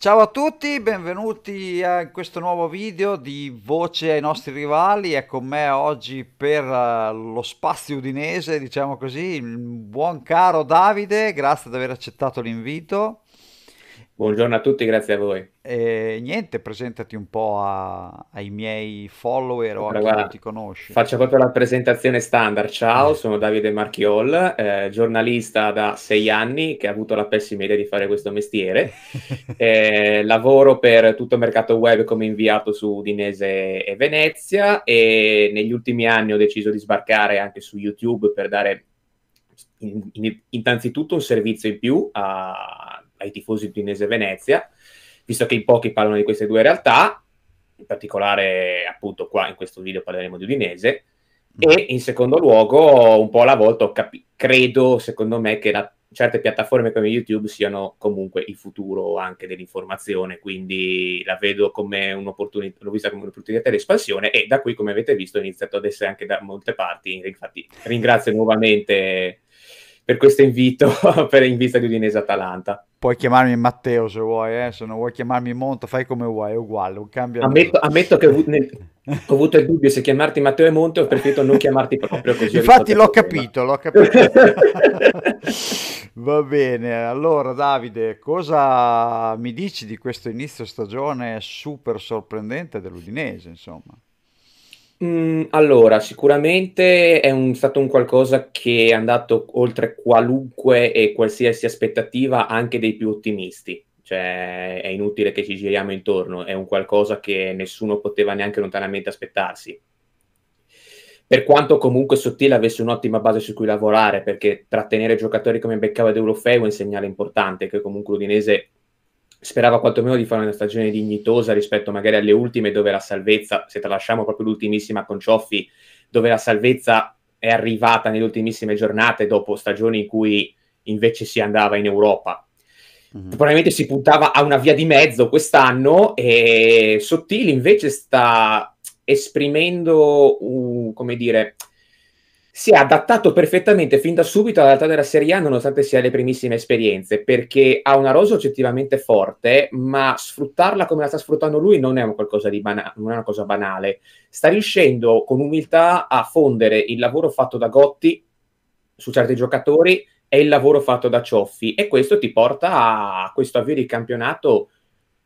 Ciao a tutti, benvenuti a questo nuovo video di Voce ai nostri rivali. È con me oggi per eh, lo spazio udinese, diciamo così, il buon caro Davide, grazie di aver accettato l'invito. Buongiorno a tutti, grazie a voi. Eh, niente, presentati un po' a, ai miei follower o allora, a chi guarda, ti conosce. Faccio proprio la presentazione standard. Ciao, eh. sono Davide Marchiol, eh, giornalista da sei anni che ha avuto la pessima idea di fare questo mestiere. Eh, lavoro per tutto il mercato web come inviato su Udinese e Venezia e negli ultimi anni ho deciso di sbarcare anche su YouTube per dare in, in, innanzitutto un servizio in più a ai tifosi Udinese e Venezia, visto che in pochi parlano di queste due realtà, in particolare appunto qua in questo video parleremo di Udinese, mm. e in secondo luogo un po' alla volta capi- credo, secondo me, che la- certe piattaforme come YouTube siano comunque il futuro anche dell'informazione, quindi la vedo come un'opportunità, l'ho vista come un'opportunità di espansione e da qui, come avete visto, ho iniziato ad essere anche da molte parti, infatti ringrazio nuovamente per questo invito per in vista di Udinese-Atalanta. Puoi chiamarmi Matteo se vuoi, eh? se non vuoi chiamarmi Monto, fai come vuoi, è uguale, cambia. Ammetto, ammetto che ho, ne, ho avuto il dubbio se chiamarti Matteo e Monte, ho preferito non chiamarti proprio così. Infatti l'ho capito, l'ho capito, Va bene, allora Davide, cosa mi dici di questo inizio stagione super sorprendente dell'Udinese, insomma? Mm, allora, sicuramente è un, stato un qualcosa che è andato oltre qualunque e qualsiasi aspettativa anche dei più ottimisti. Cioè, è inutile che ci giriamo intorno, è un qualcosa che nessuno poteva neanche lontanamente aspettarsi. Per quanto comunque Sottile avesse un'ottima base su cui lavorare, perché trattenere giocatori come Beccava ed Eurofeu è un segnale importante, che comunque l'Udinese sperava quantomeno di fare una stagione dignitosa rispetto magari alle ultime dove la salvezza, se tralasciamo proprio l'ultimissima con Cioffi, dove la salvezza è arrivata nelle ultimissime giornate dopo stagioni in cui invece si andava in Europa. Mm-hmm. Probabilmente si puntava a una via di mezzo quest'anno e Sottili invece sta esprimendo, uh, come dire, si è adattato perfettamente fin da subito alla realtà della Serie A nonostante sia le primissime esperienze perché ha una rosa oggettivamente forte ma sfruttarla come la sta sfruttando lui non è, bana- non è una cosa banale sta riuscendo con umiltà a fondere il lavoro fatto da Gotti su certi giocatori e il lavoro fatto da Cioffi e questo ti porta a questo avvio di campionato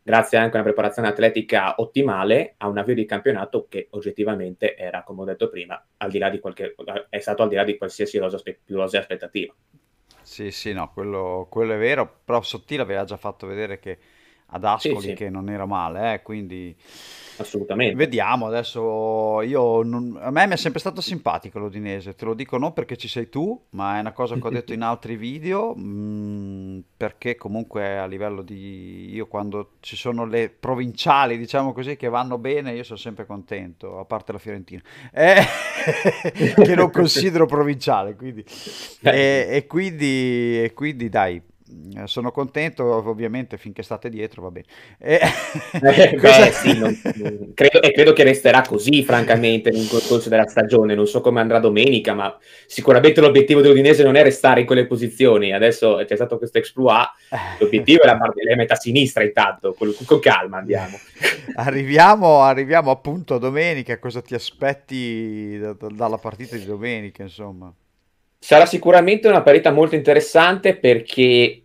grazie anche a una preparazione atletica ottimale, a un avvio di campionato che oggettivamente era, come ho detto prima, al di là di qualche, è stato al di là di qualsiasi più piuosa aspettativa. Sì, sì, no, quello, quello, è vero, però Sottile aveva già fatto vedere che ad Ascoli sì, sì. che non era male, eh, quindi... Assolutamente. Vediamo adesso, io non... a me mi è sempre stato simpatico l'Odinese, te lo dico non perché ci sei tu, ma è una cosa che ho detto in altri video, mm perché comunque a livello di io quando ci sono le provinciali, diciamo così, che vanno bene, io sono sempre contento, a parte la Fiorentina, eh, che non considero provinciale, quindi, eh. e, e, quindi, e quindi dai, eh, sono contento, ovviamente finché state dietro va bene. E... Eh, Questa... Eh, sì, non... credo, e credo che resterà così, francamente, nel corso della stagione. Non so come andrà domenica, ma sicuramente l'obiettivo dell'Udinese non è restare in quelle posizioni. Adesso c'è stato questo exploit, eh. l'obiettivo è la, parte, la metà sinistra intanto, con, con calma andiamo. Arriviamo, arriviamo, appunto a domenica, cosa ti aspetti da, da, dalla partita di domenica, insomma? Sarà sicuramente una partita molto interessante perché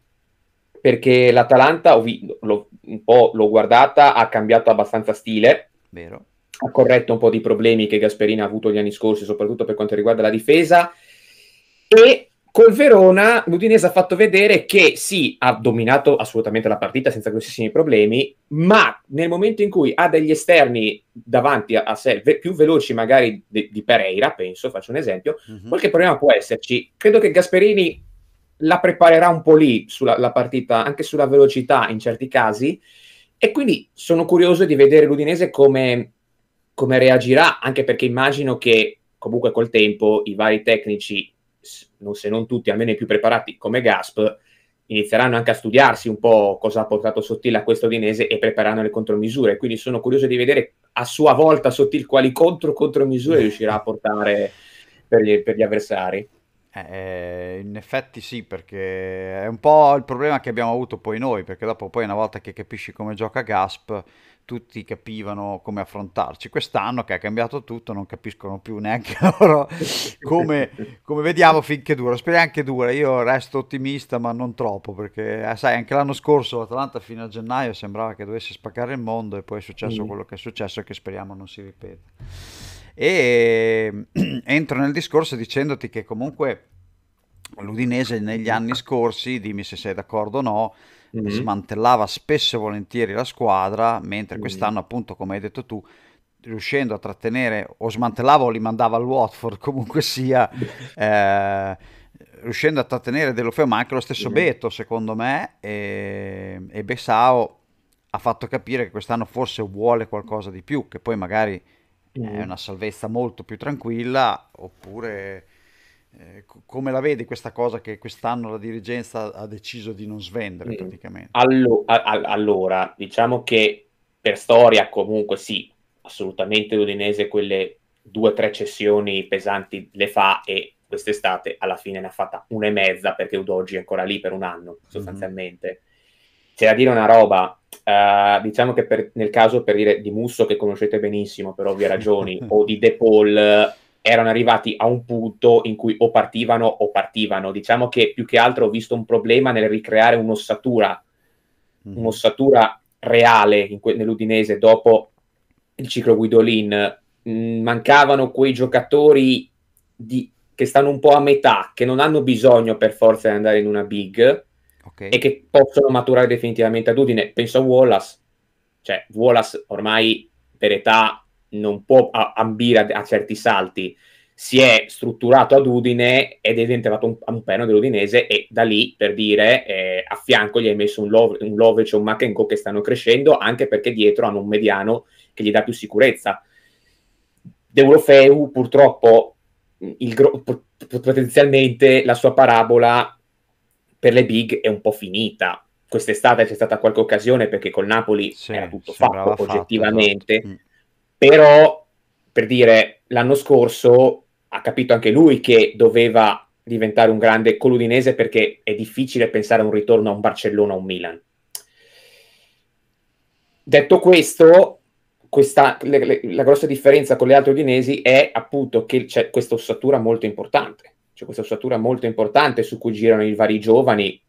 perché l'Atalanta vi- lo, un po' l'ho guardata, ha cambiato abbastanza stile, Vero. ha corretto un po' di problemi che Gasperini ha avuto gli anni scorsi, soprattutto per quanto riguarda la difesa, e col Verona l'Udinese ha fatto vedere che sì, ha dominato assolutamente la partita senza grossissimi problemi, ma nel momento in cui ha degli esterni davanti a, sé ve- più veloci magari de- di Pereira, penso, faccio un esempio, mm-hmm. qualche problema può esserci. Credo che Gasperini la preparerà un po' lì sulla partita, anche sulla velocità in certi casi. E quindi sono curioso di vedere l'Udinese come, come reagirà, anche perché immagino che comunque col tempo i vari tecnici, se non tutti, almeno i più preparati come Gasp, inizieranno anche a studiarsi un po' cosa ha portato Sottil a questo Udinese e preparano le contromisure. Quindi sono curioso di vedere a sua volta Sottil quali contro contromisure riuscirà a portare per gli, per gli avversari. Eh, in effetti sì, perché è un po' il problema che abbiamo avuto poi noi, perché dopo poi una volta che capisci come gioca Gasp, tutti capivano come affrontarci. Quest'anno che ha cambiato tutto non capiscono più neanche loro come, come vediamo finché dura. Speriamo che dura, io resto ottimista ma non troppo, perché eh, sai anche l'anno scorso l'Atalanta fino a gennaio sembrava che dovesse spaccare il mondo e poi è successo mm. quello che è successo e che speriamo non si ripeta. E ehm, entro nel discorso dicendoti che comunque l'Udinese negli anni scorsi, dimmi se sei d'accordo o no, mm-hmm. smantellava spesso e volentieri la squadra, mentre mm-hmm. quest'anno appunto, come hai detto tu, riuscendo a trattenere o smantellava o li mandava al Watford, comunque sia... Eh, riuscendo a trattenere De Lofeo, ma anche lo stesso mm-hmm. Beto, secondo me, e, e Besao ha fatto capire che quest'anno forse vuole qualcosa di più, che poi magari è mm. una salvezza molto più tranquilla, oppure eh, come la vedi questa cosa che quest'anno la dirigenza ha deciso di non svendere mm. praticamente? allora, diciamo che per storia comunque sì, assolutamente l'Udinese quelle due o tre cessioni pesanti le fa e quest'estate alla fine ne ha fatta una e mezza perché Udogi è ancora lì per un anno mm-hmm. sostanzialmente. C'è da dire una roba, Uh, diciamo che per, nel caso per dire di Musso che conoscete benissimo per ovvie ragioni o di De Paul eh, erano arrivati a un punto in cui o partivano o partivano diciamo che più che altro ho visto un problema nel ricreare un'ossatura mm. un'ossatura reale que- nell'Udinese dopo il ciclo Guidolin mh, mm, mancavano quei giocatori di- che stanno un po' a metà che non hanno bisogno per forza di andare in una big okay. e che possono maturare definitivamente adultine. Penso a Wallace, cioè Wallace ormai per età non può ambire a, a certi salti, si è strutturato ad Udine ed è diventato un, un perno dell'Udinese e da lì, per dire, eh, a fianco gli hai messo un, love, un Lovec e un Makenko che stanno crescendo anche perché dietro hanno un mediano che gli dà più sicurezza. Deulofeu purtroppo il gro- pot- potenzialmente la sua parabola per le big è un po' finita. Quest'estate c'è stata qualche occasione perché col Napoli sì, era tutto fatto oggettivamente, fatto. Mm. però per dire l'anno scorso ha capito anche lui che doveva diventare un grande coludinese perché è difficile pensare a un ritorno a un Barcellona o a un Milan. Detto questo, questa, le, le, la grossa differenza con le altre udinesi è appunto che c'è questa ossatura molto importante c'è questa ossatura molto importante su cui girano i vari giovani,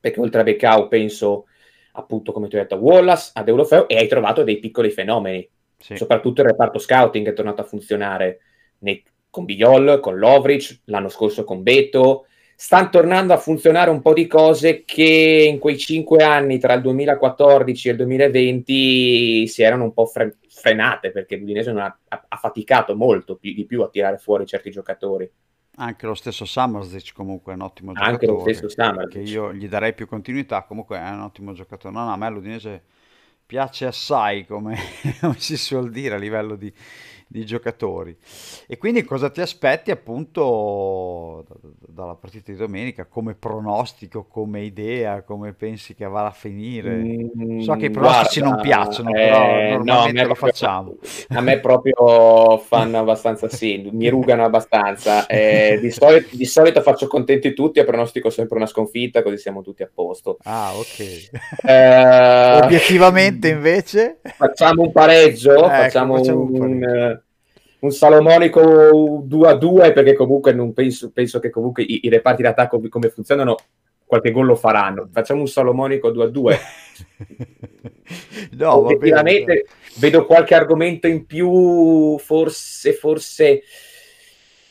perché oltre a Becau penso appunto, come ti ho detto, a Wallace, ad Eurofeo, e hai trovato dei piccoli fenomeni. Sì. Soprattutto il reparto scouting è tornato a funzionare nei, con Biol, con Lovric, l'anno scorso con Beto. Stanno tornando a funzionare un po' di cose che in quei cinque anni tra il 2014 e il 2020 si erano un po' fre- frenate perché l'Udinese ha, ha, faticato molto più, di più a tirare fuori certi giocatori anche lo stesso Summersic comunque è un ottimo giocatore. Anche lo stesso Summersic. Che io gli darei più continuità, comunque è un ottimo giocatore. No, no, a me l'Udinese piace assai, come, come si suol dire, a livello di, di giocatori. E quindi cosa ti aspetti appunto dalla partita di domenica come pronostico, come idea, come pensi che vada a finire? Mm, so che i pronostici Guarda, non piacciono, eh, però normalmente no, lo facciamo. A me proprio fanno abbastanza sì, mi rugano abbastanza. Eh, di, solito, di, solito, faccio contenti tutti e pronostico sempre una sconfitta, così siamo tutti a posto. Ah, ok. Eh, Obiettivamente invece? Facciamo un pareggio, ecco, facciamo, facciamo un, un un Salomonico 2 a 2 perché comunque non penso, penso che comunque i, i reparti d'attacco come funzionano qualche gol lo faranno. Facciamo un Salomonico 2 a 2. no, Obiettivamente vedo qualche argomento in più, forse, forse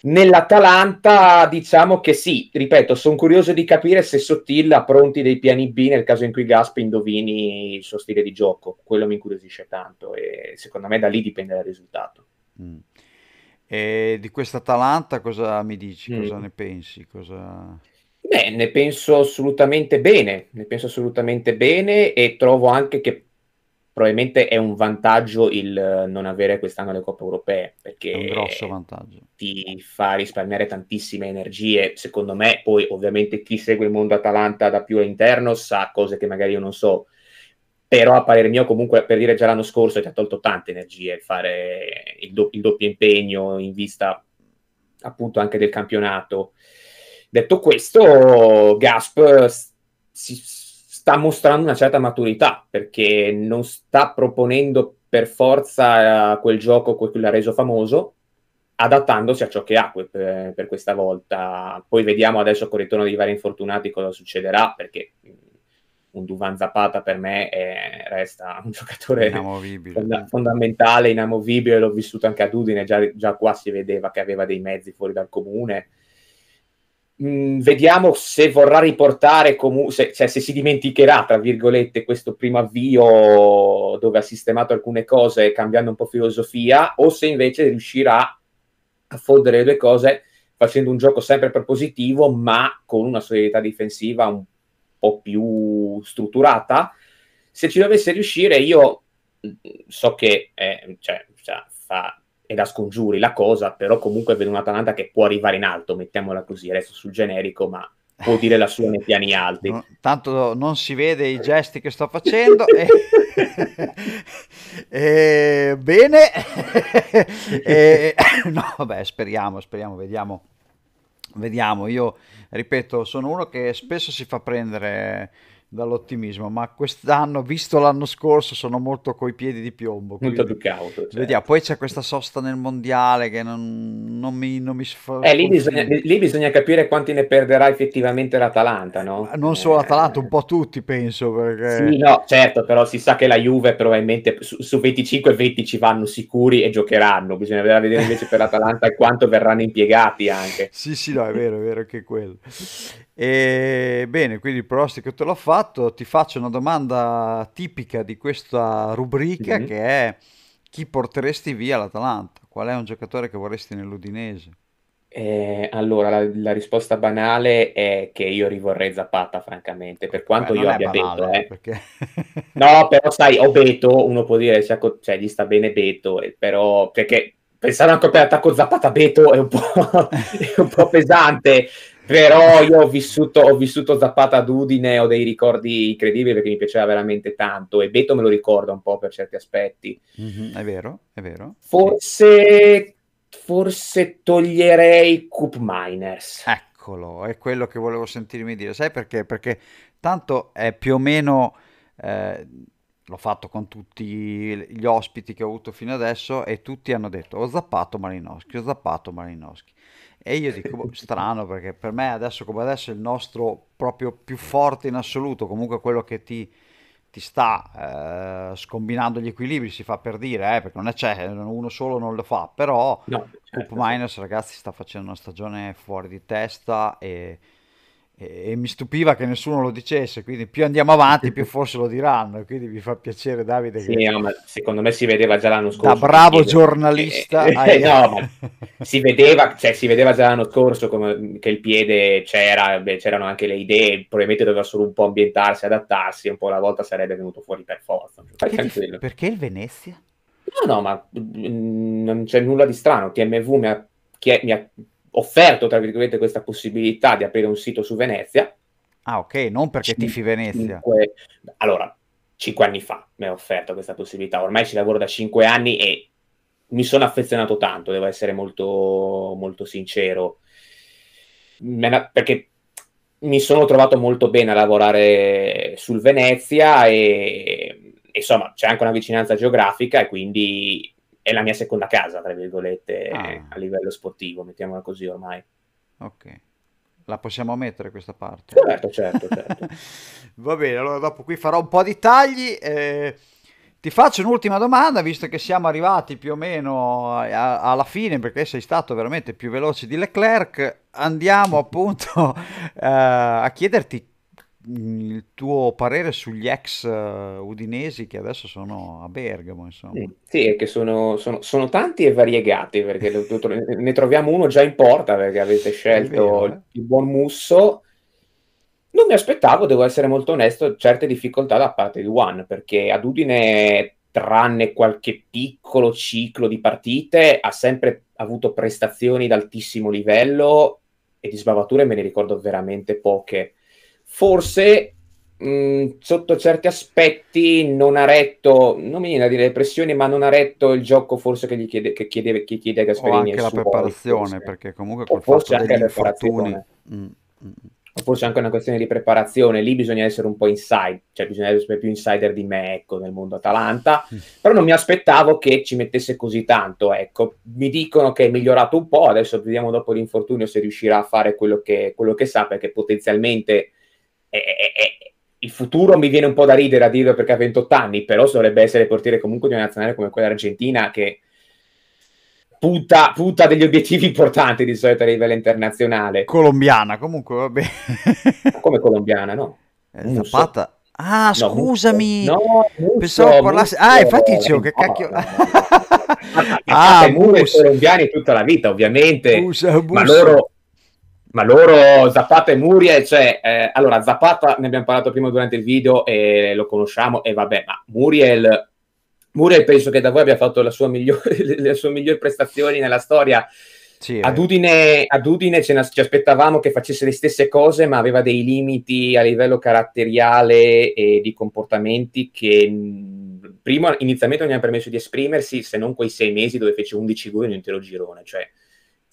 nell'Atalanta diciamo che sì, ripeto, sono curioso di capire se Sottil ha pronti dei piani B nel caso in cui Gasp indovini il suo stile di gioco, quello mi incuriosisce tanto e secondo me da lì dipende dal risultato. Mm. E di questa Atalanta cosa mi dici? Mm. Cosa ne pensi? Cosa... Beh, ne penso assolutamente bene, ne penso assolutamente bene e trovo anche che probabilmente è un vantaggio il non avere quest'anno le coppe europee perché è un grosso vantaggio ti fa risparmiare tantissime energie secondo me poi ovviamente chi segue il mondo Atalanta da più all'interno sa cose che magari io non so però a parere mio comunque per dire già l'anno scorso ti ha tolto tante energie fare il, do- il doppio impegno in vista appunto anche del campionato. Detto questo, Gasp si sta mostrando una certa maturità perché non sta proponendo per forza eh, quel gioco che l'ha reso famoso, adattandosi a ciò che ha per, questa volta. Poi vediamo adesso con il ritorno di vari infortunati cosa succederà perché un Duvan Zapata per me è, eh, resta un giocatore inamovibile. fondamentale, inamovibile, l'ho vissuto anche ad Udine, già, già, qua si vedeva che aveva dei mezzi fuori dal comune. Mm, vediamo se vorrà riportare, comu- se, cioè, se si dimenticherà, tra virgolette, questo primo avvio dove ha sistemato alcune cose cambiando un po' filosofia, o se invece riuscirà a fondere le due cose facendo un gioco sempre propositivo, ma con una solidità difensiva un po' più strutturata, se ci dovesse riuscire io so che è, cioè, cioè, fa, è da scongiuri la cosa, però comunque vedo un Atalanta che può arrivare in alto, mettiamola così, adesso sul generico, ma può dire la sua nei piani alti. No, tanto non si vede i gesti che sto facendo. e... e... Bene, e... no, vabbè, speriamo, speriamo, vediamo. Vediamo, io ripeto, sono uno che spesso si fa prendere dall'ottimismo, ma quest'anno, visto l'anno scorso, sono molto coi piedi di piombo. Molto più cauto. Certo. Vediamo, poi c'è questa sosta nel mondiale che non, non mi, non mi sf- eh, lì, bisogna, lì, bisogna, capire quanti ne perderà effettivamente l'Atalanta, no? Eh, non solo eh. l'Atalanta, un po' tutti penso. Perché... Sì, no, certo, però si sa che la Juve probabilmente su, su 25 20 ci vanno sicuri e giocheranno, bisogna vedere invece per l'Atalanta quanto verranno impiegati anche. Sì, sì, no, è vero, è vero che quello. E, bene, quindi il pronostico te l'ho fatto fatto ti faccio una domanda tipica di questa rubrica mm che è chi porteresti via l'Atalanta? Qual è un giocatore che vorresti nell'Udinese? Eh, allora, la, la, risposta banale è che io rivorrei Zapata, francamente, per quanto Beh, io abbia detto. Beto. Eh, eh. Perché... no, però sai, ho Beto, uno può dire, cioè, cioè gli sta bene Beto, però perché pensare a un colpo di attacco Zapata Beto è un po', è un po pesante, però io ho vissuto, ho vissuto Zappata ad ho dei ricordi incredibili perché mi piaceva veramente tanto e Beto me lo ricorda un po' per certi aspetti. Mm-hmm, è vero, è vero. Forse, forse toglierei Coop Miners. Eccolo, è quello che volevo sentirmi dire. Sai perché? Perché tanto è più o meno... Eh, l'ho fatto con tutti gli ospiti che ho avuto fino adesso e tutti hanno detto ho zappato Malinowski, ho zappato Malinowski. E io dico, boh, strano, perché per me adesso come adesso il nostro proprio più forte in assoluto, comunque quello che ti, ti sta eh, scombinando gli equilibri, si fa per dire, eh, perché non è c'è, cioè, uno solo non lo fa, però no, certo. Miners ragazzi sta facendo una stagione fuori di testa e e, e mi stupiva che nessuno lo dicesse, quindi più andiamo avanti più forse lo diranno, quindi mi fa piacere Davide. Sì, che... no, secondo me si vedeva già l'anno scorso. Da bravo perché... giornalista. Eh, eh, eh, no, si, vedeva, cioè, si vedeva già l'anno scorso come, che il piede c'era, beh, c'erano anche le idee, probabilmente doveva solo un po' ambientarsi, adattarsi, un po' alla volta sarebbe venuto fuori per forza. Cioè, perché, ti... perché il Venezia? No, no, ma mh, mm, non c'è nulla di strano. TMV mi ha, mi ha offerto, tra virgolette, questa possibilità di aprire un sito su Venezia. Ah, ok, non perché tifi Venezia. Cinque... Allora, cinque anni fa mi è offerta questa possibilità, ormai ci lavoro da cinque anni e mi sono affezionato tanto, devo essere molto, molto sincero, perché mi sono trovato molto bene a lavorare sul Venezia e insomma c'è anche una vicinanza geografica e quindi è la mia seconda casa, tra virgolette, ah. a livello sportivo, mettiamola così ormai. Ok. La possiamo mettere questa parte? Certo, certo, certo. Va bene, allora dopo qui farò un po' di tagli. Eh... Ti faccio un'ultima domanda, visto che siamo arrivati più o meno a, alla fine, perché sei stato veramente più veloce di Leclerc, andiamo appunto eh, a chiederti il tuo parere sugli ex eh, udinesi che adesso sono a Bergamo. Insomma. Sì, che sono, sono, sono tanti e variegati, perché ne troviamo uno già in porta, perché avete scelto vero, eh? il buon Musso. Non mi aspettavo, devo essere molto onesto, certe difficoltà da parte di Juan perché ad Udine, tranne qualche piccolo ciclo di partite, ha sempre avuto prestazioni d'altissimo livello e di sbavature me ne ricordo veramente poche forse mh, mm, sotto certi aspetti non ha retto, non mi viene a dire le pressioni, ma non ha retto il gioco forse che, gli chiede, che, chiede, che chiede a Gasperini. O anche la preparazione, forse. perché comunque col forse fatto degli infortuni... Mm, mm, o forse anche una questione di preparazione, lì bisogna essere un po' inside, cioè bisogna essere più insider di me, ecco, nel mondo Atalanta, però non mi aspettavo che ci mettesse così tanto, ecco, mi dicono che è migliorato un po', adesso vediamo dopo l'infortunio se riuscirà a fare quello che, quello che sa, perché potenzialmente è, è, il futuro mi viene un po' da ridere a dirlo perché ha 28 anni, però dovrebbe essere portiere comunque di una nazionale come quella argentina che punta, punta degli obiettivi importanti di solito a livello internazionale. Colombiana, comunque va bene. come colombiana, no? Eh, Zapata. Ah, no, scusami, no, Musso, pensavo parlasse... Ah, infatti dicevo che cacchio. No, no, ah, Muro e colombiani tutta la vita, ovviamente. Musso, Musso. Ma loro ma loro, Zapata e Muriel, eh, cioè, eh, allora Zapata ne abbiamo parlato prima durante il video e lo conosciamo e vabbè, ma Muriel, Muriel penso che da voi abbia fatto la sua migliore, le sue migliori prestazioni nella storia. Sì, ad eh. Udine, ad Udine ce ci aspettavamo che facesse le stesse cose, ma aveva dei limiti a livello caratteriale e di comportamenti che prima inizialmente non gli hanno permesso di esprimersi, se non quei sei mesi dove fece 11 gol in un intero girone. Cioè,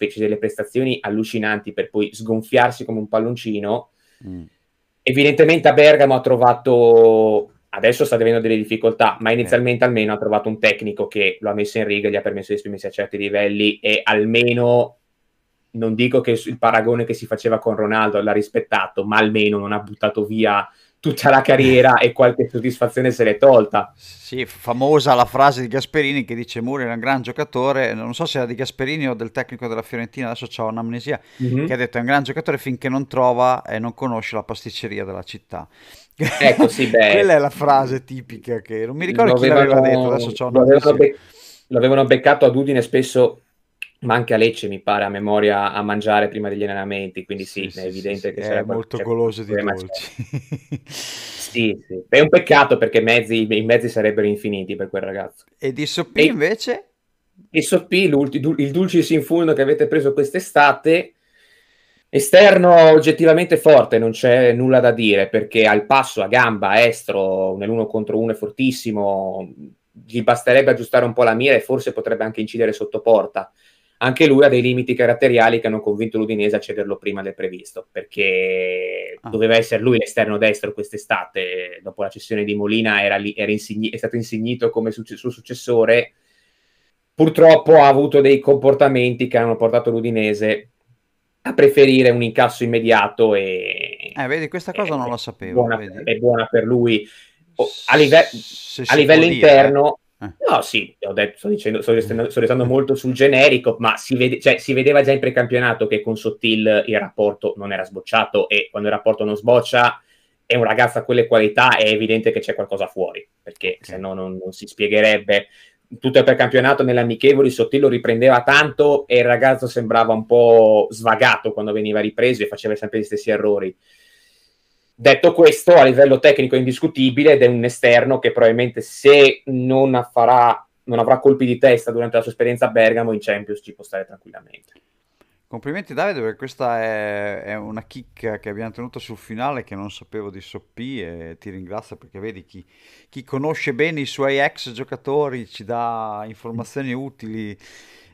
fece delle prestazioni allucinanti per poi sgonfiarsi come un palloncino. Mm. Evidentemente a Bergamo ha trovato, adesso sta avendo delle difficoltà, ma inizialmente eh. almeno ha trovato un tecnico che lo ha messo in riga, gli ha permesso di esprimersi a certi livelli e almeno, non dico che il paragone che si faceva con Ronaldo l'ha rispettato, ma almeno non ha buttato via tutta la carriera e qualche soddisfazione se l'è tolta. Sì, famosa la frase di Gasperini che dice Muri era un gran giocatore, non so se era di Gasperini o del tecnico della Fiorentina, adesso ho un'amnesia, mm-hmm. che ha detto è un gran giocatore finché non trova e non conosce la pasticceria della città. Ecco, sì, beh. Quella è la frase tipica che non mi ricordo lo chi avevano, l'aveva detto, adesso ho un'amnesia. Lo avevano, beccato ad Udine spesso manca Lecce mi pare a memoria a mangiare prima degli allenamenti, quindi sì, sì è evidente sì, che sì, è molto goloso di dolci. sì, sì, è un peccato perché mezzi, i mezzi sarebbero infiniti per quel ragazzo. E di Soppì invece? Di Soppì, il dulcis in fundo che avete preso quest'estate, esterno oggettivamente forte, non c'è nulla da dire, perché al passo, a gamba, estro, nell'uno contro uno è fortissimo, gli basterebbe aggiustare un po' la mira e forse potrebbe anche incidere sotto porta anche lui ha dei limiti caratteriali che hanno convinto l'Udinese a cederlo prima del previsto, perché ah. doveva essere lui l'esterno destro quest'estate, dopo la cessione di Molina era lì, era insegni- è stato insignito come succe- suo successore, purtroppo ha avuto dei comportamenti che hanno portato l'Udinese a preferire un incasso immediato e... Eh, vedi, questa cosa è, non la sapevo. Buona, è buona per lui. A, live- a livello interno... Eh. No, sì, detto, sto, dicendo, sto, restando, sto, restando, molto sul generico, ma si, vede, cioè, si, vedeva già in precampionato che con Sottil il rapporto non era sbocciato e quando il rapporto non sboccia è un ragazzo a quelle qualità, è evidente che c'è qualcosa fuori, perché se no non, non si spiegherebbe. Tutto il precampionato nell'amichevoli, Sottil lo riprendeva tanto e il ragazzo sembrava un po' svagato quando veniva ripreso e faceva sempre gli stessi errori. Detto questo, a livello tecnico è indiscutibile ed è un esterno che probabilmente se non, affarà, non avrà colpi di testa durante la sua esperienza a Bergamo in Champions ci può stare tranquillamente. Complimenti Davide perché questa è, è una chicca che abbiamo tenuto sul finale che non sapevo di Soppi e ti ringrazio perché vedi chi, chi conosce bene i suoi ex giocatori ci dà informazioni utili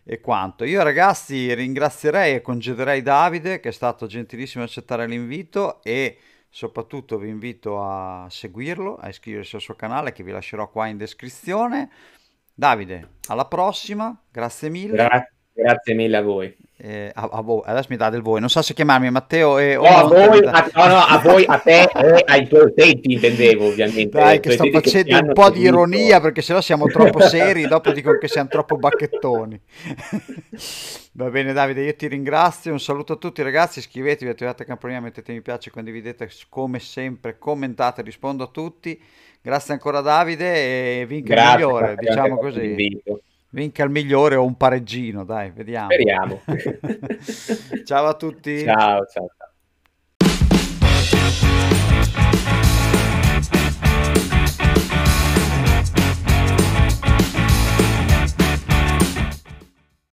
e quanto. Io ragazzi ringrazierei e congederei Davide che è stato gentilissimo accettare l'invito e soprattutto vi invito a seguirlo, a iscriversi al suo canale che vi lascerò qua in descrizione. Davide, alla prossima, grazie mille. Grazie. Grazie mille a voi. Eh, a, a, voi. Adesso mi date il voi. Non so se chiamarmi Matteo e... No, a, voi, a, no, no, a voi, a te e ai tuoi tempi intendevo ovviamente. Dai, eh, che sto cioè, facendo che un po' di ironia perché sennò siamo troppo seri, dopo dicono che siamo troppo bacchettoni. Va bene Davide, io ti ringrazio, un saluto a tutti ragazzi, iscrivetevi, attivate la campanella, mettete mi piace, condividete come sempre, commentate, rispondo a tutti. Grazie ancora Davide e vinca il migliore, diciamo così vinca il migliore o un pareggino, dai, vediamo. Speriamo. ciao a tutti. Ciao, ciao.